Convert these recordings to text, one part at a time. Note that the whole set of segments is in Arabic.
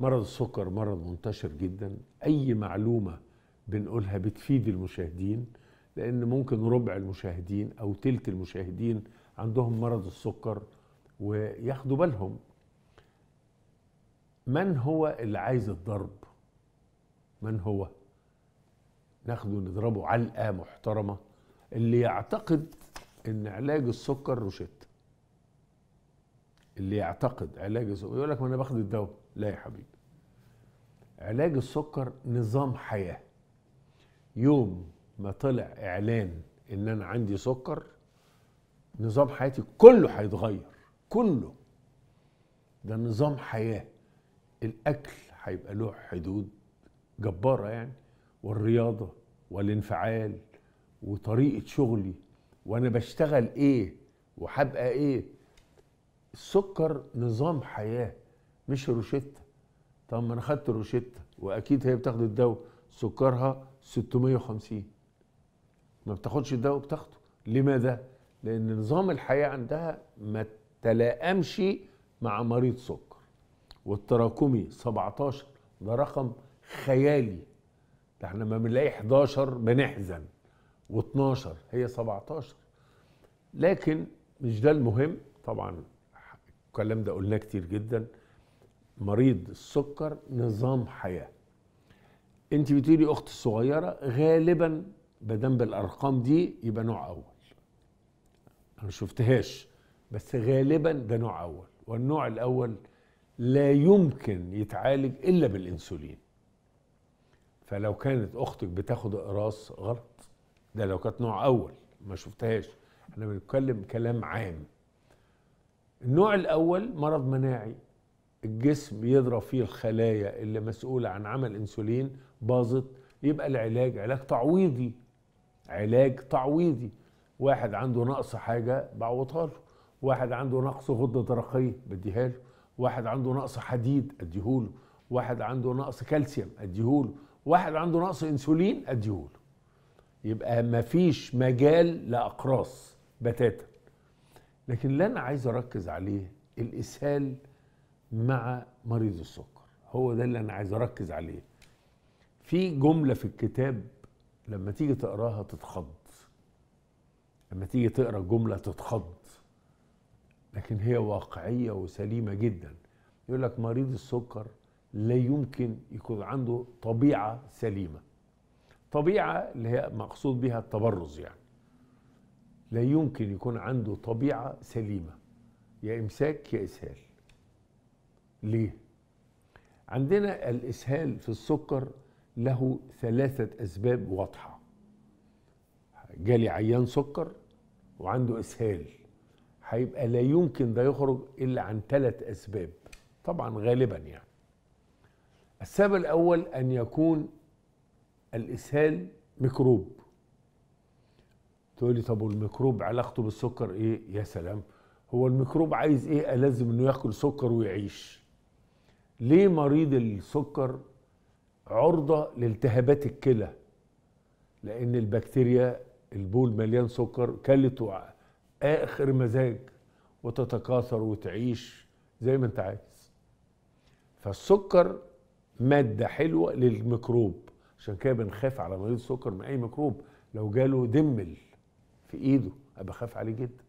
مرض السكر مرض منتشر جدا اي معلومه بنقولها بتفيد المشاهدين لان ممكن ربع المشاهدين او تلت المشاهدين عندهم مرض السكر وياخدوا بالهم من هو اللي عايز الضرب من هو ناخده نضربه علقه محترمه اللي يعتقد ان علاج السكر روشته اللي يعتقد علاج السكر يقول لك ما انا باخد الدواء لا يا حبيبي علاج السكر نظام حياه يوم ما طلع اعلان ان انا عندي سكر نظام حياتي كله هيتغير كله ده نظام حياه الاكل هيبقى له حدود جباره يعني والرياضه والانفعال وطريقه شغلي وانا بشتغل ايه وهبقى ايه السكر نظام حياه مش روشته طب ما انا خدت روشته واكيد هي بتاخد الدواء سكرها 650 ما بتاخدش الدواء بتاخده لماذا؟ لان نظام الحياه عندها ما تلائمش مع مريض سكر والتراكمي 17 ده رقم خيالي ده احنا لما بنلاقي 11 بنحزن و12 هي 17 لكن مش ده المهم طبعا والكلام ده قلناه كتير جدا مريض السكر نظام حياه انت بتقولي اختي الصغيره غالبا بدم بالارقام دي يبقى نوع اول انا شفتهاش بس غالبا ده نوع اول والنوع الاول لا يمكن يتعالج الا بالانسولين فلو كانت اختك بتاخد اقراص غلط ده لو كانت نوع اول ما شفتهاش احنا بنتكلم كلام عام النوع الأول مرض مناعي الجسم يضرب فيه الخلايا اللي مسؤولة عن عمل انسولين باظت يبقى العلاج علاج تعويضي علاج تعويضي واحد عنده نقص حاجة بعوضها له واحد عنده نقص غدة درقية بديها له واحد عنده نقص حديد اديهوله واحد عنده نقص كالسيوم اديهوله واحد عنده نقص انسولين اديهوله يبقى مفيش مجال لأقراص بتاتا لكن اللي انا عايز اركز عليه الاسهال مع مريض السكر هو ده اللي انا عايز اركز عليه في جمله في الكتاب لما تيجي تقراها تتخض لما تيجي تقرا جمله تتخض لكن هي واقعيه وسليمه جدا يقول لك مريض السكر لا يمكن يكون عنده طبيعه سليمه طبيعه اللي هي مقصود بها التبرز يعني لا يمكن يكون عنده طبيعة سليمة يا إمساك يا إسهال ليه؟ عندنا الإسهال في السكر له ثلاثة أسباب واضحة جالي عيان سكر وعنده إسهال هيبقى لا يمكن ده يخرج إلا عن ثلاث أسباب طبعا غالبا يعني السبب الأول أن يكون الإسهال ميكروب تقول لي طب والميكروب علاقته بالسكر ايه يا سلام هو الميكروب عايز ايه لازم انه ياكل سكر ويعيش ليه مريض السكر عرضه لالتهابات الكلى لان البكتيريا البول مليان سكر كلت اخر مزاج وتتكاثر وتعيش زي ما انت عايز فالسكر ماده حلوه للميكروب عشان كده بنخاف على مريض السكر من اي ميكروب لو جاله دمل في ايده ابقى خاف عليه جدا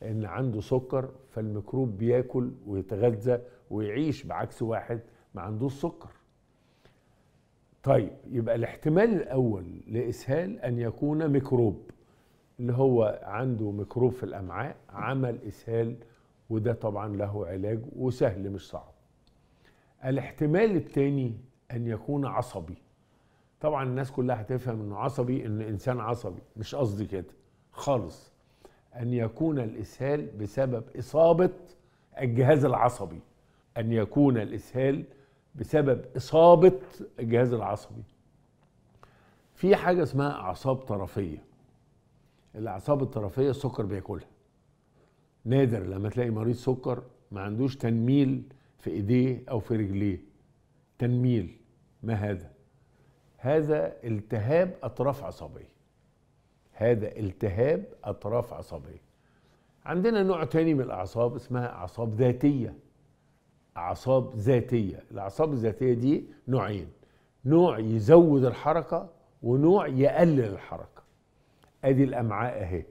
لان عنده سكر فالميكروب بياكل ويتغذى ويعيش بعكس واحد ما عندوش سكر طيب يبقى الاحتمال الاول لاسهال ان يكون ميكروب اللي هو عنده ميكروب في الامعاء عمل اسهال وده طبعا له علاج وسهل مش صعب الاحتمال الثاني ان يكون عصبي طبعا الناس كلها هتفهم انه عصبي ان انسان عصبي مش قصدي كده خالص أن يكون الإسهال بسبب إصابة الجهاز العصبي أن يكون الإسهال بسبب إصابة الجهاز العصبي في حاجة اسمها أعصاب طرفية الأعصاب الطرفية السكر بياكلها نادر لما تلاقي مريض سكر ما عندوش تنميل في إيديه أو في رجليه تنميل ما هذا هذا التهاب أطراف عصبية هذا التهاب أطراف عصبية عندنا نوع تاني من الأعصاب اسمها أعصاب ذاتية أعصاب ذاتية الأعصاب الذاتية دي نوعين نوع يزود الحركة ونوع يقلل الحركة أدي الأمعاء أهي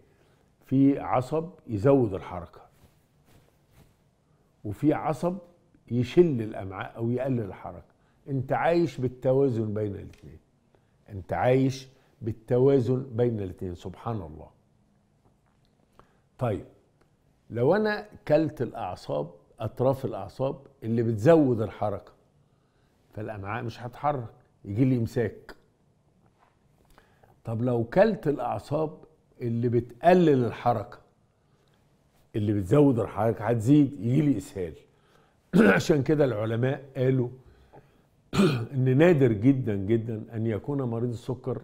في عصب يزود الحركة وفي عصب يشل الأمعاء أو يقلل الحركة أنت عايش بالتوازن بين الاثنين أنت عايش بالتوازن بين الاثنين سبحان الله طيب لو انا كلت الاعصاب اطراف الاعصاب اللي بتزود الحركه فالامعاء مش هتحرك يجي لي امساك طب لو كلت الاعصاب اللي بتقلل الحركه اللي بتزود الحركه هتزيد يجي لي اسهال عشان كده العلماء قالوا ان نادر جدا جدا ان يكون مريض السكر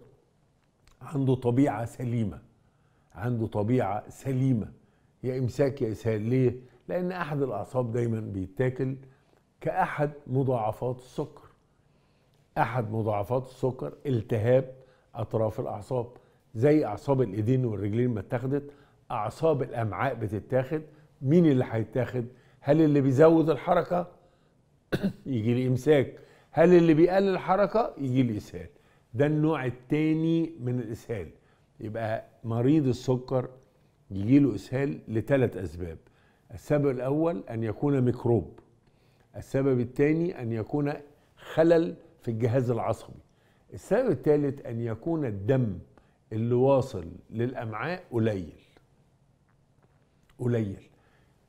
عنده طبيعة سليمة عنده طبيعة سليمة يا إمساك يا إسهال ليه؟ لأن أحد الأعصاب دايما بيتاكل كأحد مضاعفات السكر أحد مضاعفات السكر التهاب أطراف الأعصاب زي أعصاب الإيدين والرجلين ما اتاخدت أعصاب الأمعاء بتتاخد مين اللي هيتاخد؟ هل اللي بيزود الحركة يجي لي إمساك هل اللي بيقلل الحركة يجي لي إسهال ده النوع الثاني من الإسهال يبقى مريض السكر يجيله إسهال لثلاث أسباب السبب الأول أن يكون ميكروب السبب الثاني أن يكون خلل في الجهاز العصبي السبب الثالث أن يكون الدم اللي واصل للأمعاء قليل قليل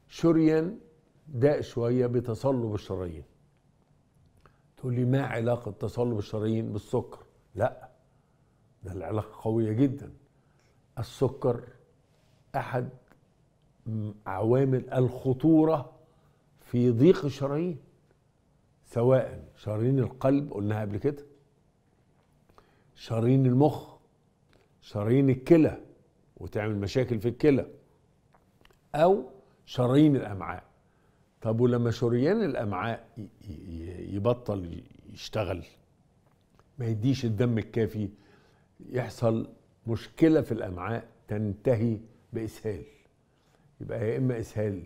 شريان داء شوية بتصلب الشرايين تقول لي ما علاقة تصلب الشرايين بالسكر لا ده العلاقة قوية جدا السكر أحد عوامل الخطورة في ضيق الشرايين سواء شرايين القلب قلناها قبل كده شرايين المخ شرايين الكلى وتعمل مشاكل في الكلى أو شرايين الأمعاء طب ولما شريان الأمعاء يبطل يشتغل ما يديش الدم الكافي يحصل مشكلة في الأمعاء تنتهي بإسهال يبقى يا إما إسهال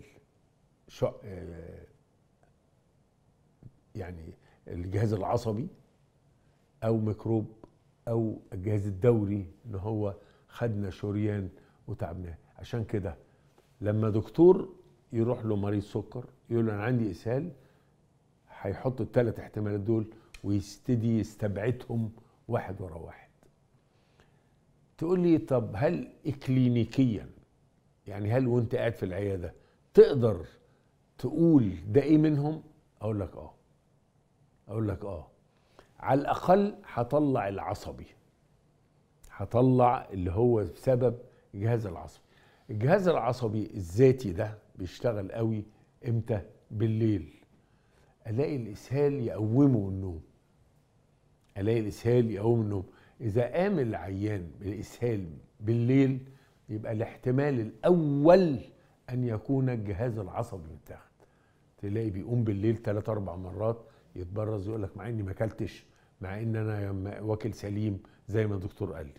شق يعني الجهاز العصبي أو ميكروب أو الجهاز الدوري إن هو خدنا شريان وتعبناه عشان كده لما دكتور يروح له مريض سكر يقول له أنا عندي إسهال هيحط الثلاث احتمالات دول ويستدي يستبعدهم واحد ورا واحد تقول لي طب هل اكلينيكيا يعني هل وانت قاعد في العياده تقدر تقول ده ايه منهم اقول لك اه اقول لك اه على الاقل هطلع العصبي هطلع اللي هو بسبب الجهاز العصبي الجهاز العصبي الذاتي ده بيشتغل قوي امتى بالليل الاقي الاسهال يقومه النوم الاقي الاسهال يقوم النوم اذا قام العيان بالاسهال بالليل يبقى الاحتمال الاول ان يكون الجهاز العصبي متاخد تلاقي بيقوم بالليل ثلاث اربع مرات يتبرز يقول لك مع اني ما اكلتش مع ان انا واكل سليم زي ما الدكتور قال لي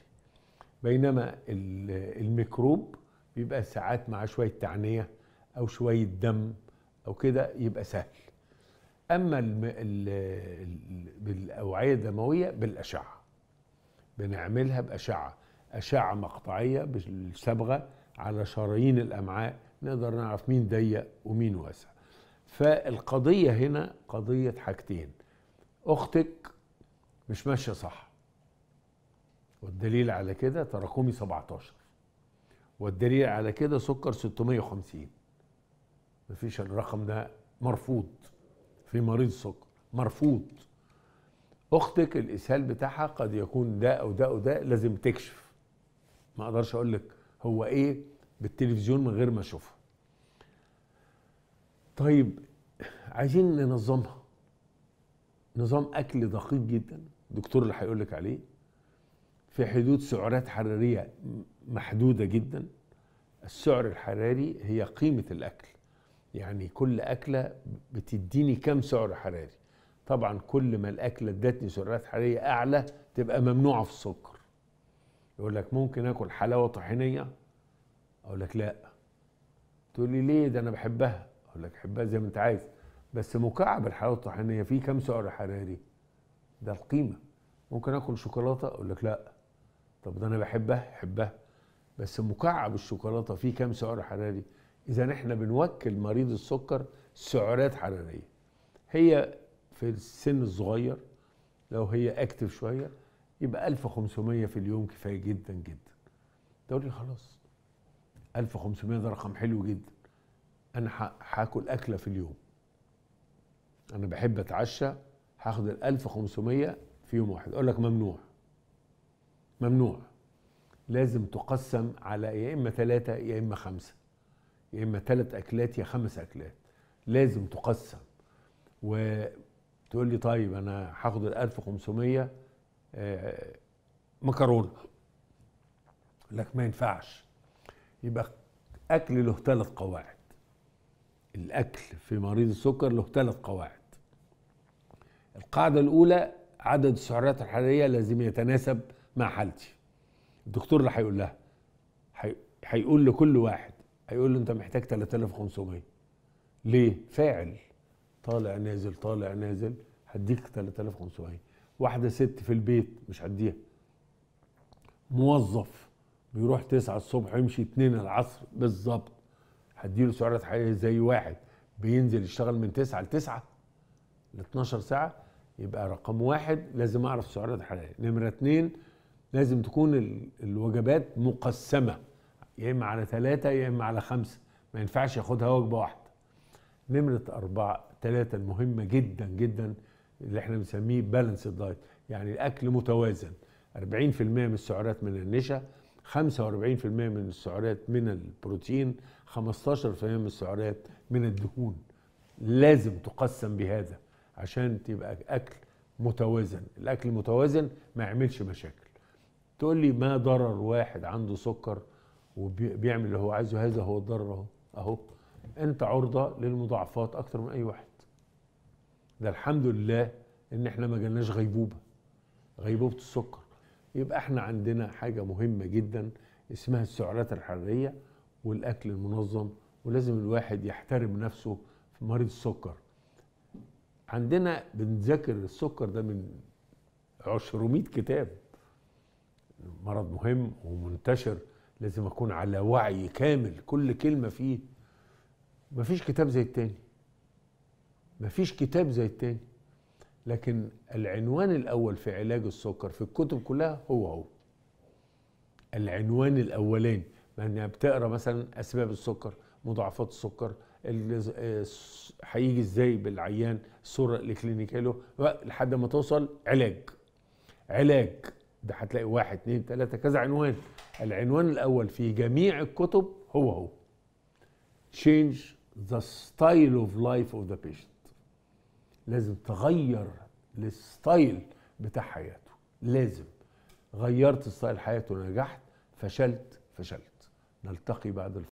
بينما الميكروب بيبقى ساعات معاه شويه تعنيه او شويه دم او كده يبقى سهل اما بالاوعيه الدمويه بالاشعه بنعملها باشعه اشعه مقطعيه بالصبغه على شرايين الامعاء نقدر نعرف مين ضيق ومين واسع فالقضيه هنا قضيه حاجتين اختك مش ماشيه صح والدليل على كده تراكمي 17 والدليل على كده سكر 650 مفيش الرقم ده مرفوض في مريض سكر مرفوض اختك الاسهال بتاعها قد يكون ده او ده او ده لازم تكشف ما اقدرش اقول لك هو ايه بالتلفزيون من غير ما اشوفه طيب عايزين ننظمها نظام اكل دقيق جدا الدكتور اللي هيقول لك عليه في حدود سعرات حراريه محدوده جدا السعر الحراري هي قيمه الاكل يعني كل اكله بتديني كم سعر حراري طبعا كل ما الاكله ادتني سعرات حراريه اعلى تبقى ممنوعه في السكر يقول لك ممكن اكل حلاوه طحينيه اقول لك لا تقول لي ليه ده انا بحبها اقول لك حبها زي ما انت عايز بس مكعب الحلاوه الطحينيه فيه كم سعر حراري ده القيمه ممكن اكل شوكولاته اقول لك لا طب ده انا بحبها حبها بس مكعب الشوكولاته فيه كم سعر حراري اذا احنا بنوكل مريض السكر سعرات حراريه هي في السن الصغير لو هي اكتف شويه يبقى 1500 في اليوم كفايه جدا جدا تقول لي خلاص 1500 ده رقم حلو جدا انا هاكل اكله في اليوم انا بحب اتعشى هاخد ال 1500 في يوم واحد اقول لك ممنوع ممنوع لازم تقسم على يا اما ثلاثه يا اما خمسه يا اما ثلاث اكلات يا خمس اكلات لازم تقسم وتقول لي طيب انا هاخد ال 1500 آه، مكرونه لك ما ينفعش يبقى اكل له ثلاث قواعد الاكل في مريض السكر له ثلاث قواعد القاعده الاولى عدد السعرات الحراريه لازم يتناسب مع حالتي الدكتور اللي هيقول لها هيقول لكل واحد هيقول له انت محتاج 3500 ليه فاعل طالع نازل طالع نازل هديك 3500 واحده ست في البيت مش هديها موظف بيروح 9 الصبح يمشي 2 العصر بالظبط هديله سعرات حراريه زي واحد بينزل يشتغل من 9 ل 9 ل 12 ساعه يبقى رقم واحد لازم اعرف سعرات حراريه نمره اثنين لازم تكون الوجبات مقسمه يا اما على ثلاثه يا اما على خمسه ما ينفعش ياخدها وجبه واحده نمره اربعه ثلاثه المهمه جدا جدا اللي احنا بنسميه بالانس دايت يعني الاكل متوازن 40% من السعرات من النشا 45% من السعرات من البروتين 15% من السعرات من الدهون لازم تقسم بهذا عشان تبقى اكل متوازن الاكل المتوازن ما يعملش مشاكل تقول لي ما ضرر واحد عنده سكر وبيعمل اللي هو عايزه هذا هو الضرر اهو اهو انت عرضه للمضاعفات اكتر من اي واحد ده الحمد لله ان احنا ما جالناش غيبوبه غيبوبه السكر يبقى احنا عندنا حاجه مهمه جدا اسمها السعرات الحراريه والاكل المنظم ولازم الواحد يحترم نفسه في مريض السكر عندنا بنذاكر السكر ده من عشر كتاب مرض مهم ومنتشر لازم اكون على وعي كامل كل كلمه فيه مفيش كتاب زي التاني مفيش كتاب زي التاني لكن العنوان الاول في علاج السكر في الكتب كلها هو هو العنوان الاولاني يعني بتقرا مثلا اسباب السكر مضاعفات السكر آه، هيجي ازاي بالعيان الصوره الكلينيكيه لحد ما توصل علاج علاج ده هتلاقي واحد اتنين تلاته كذا عنوان العنوان الأول في جميع الكتب هو هو Change the style of life of the patient لازم تغير الستايل بتاع حياته لازم غيرت ستايل حياته نجحت فشلت فشلت نلتقي بعد الفترة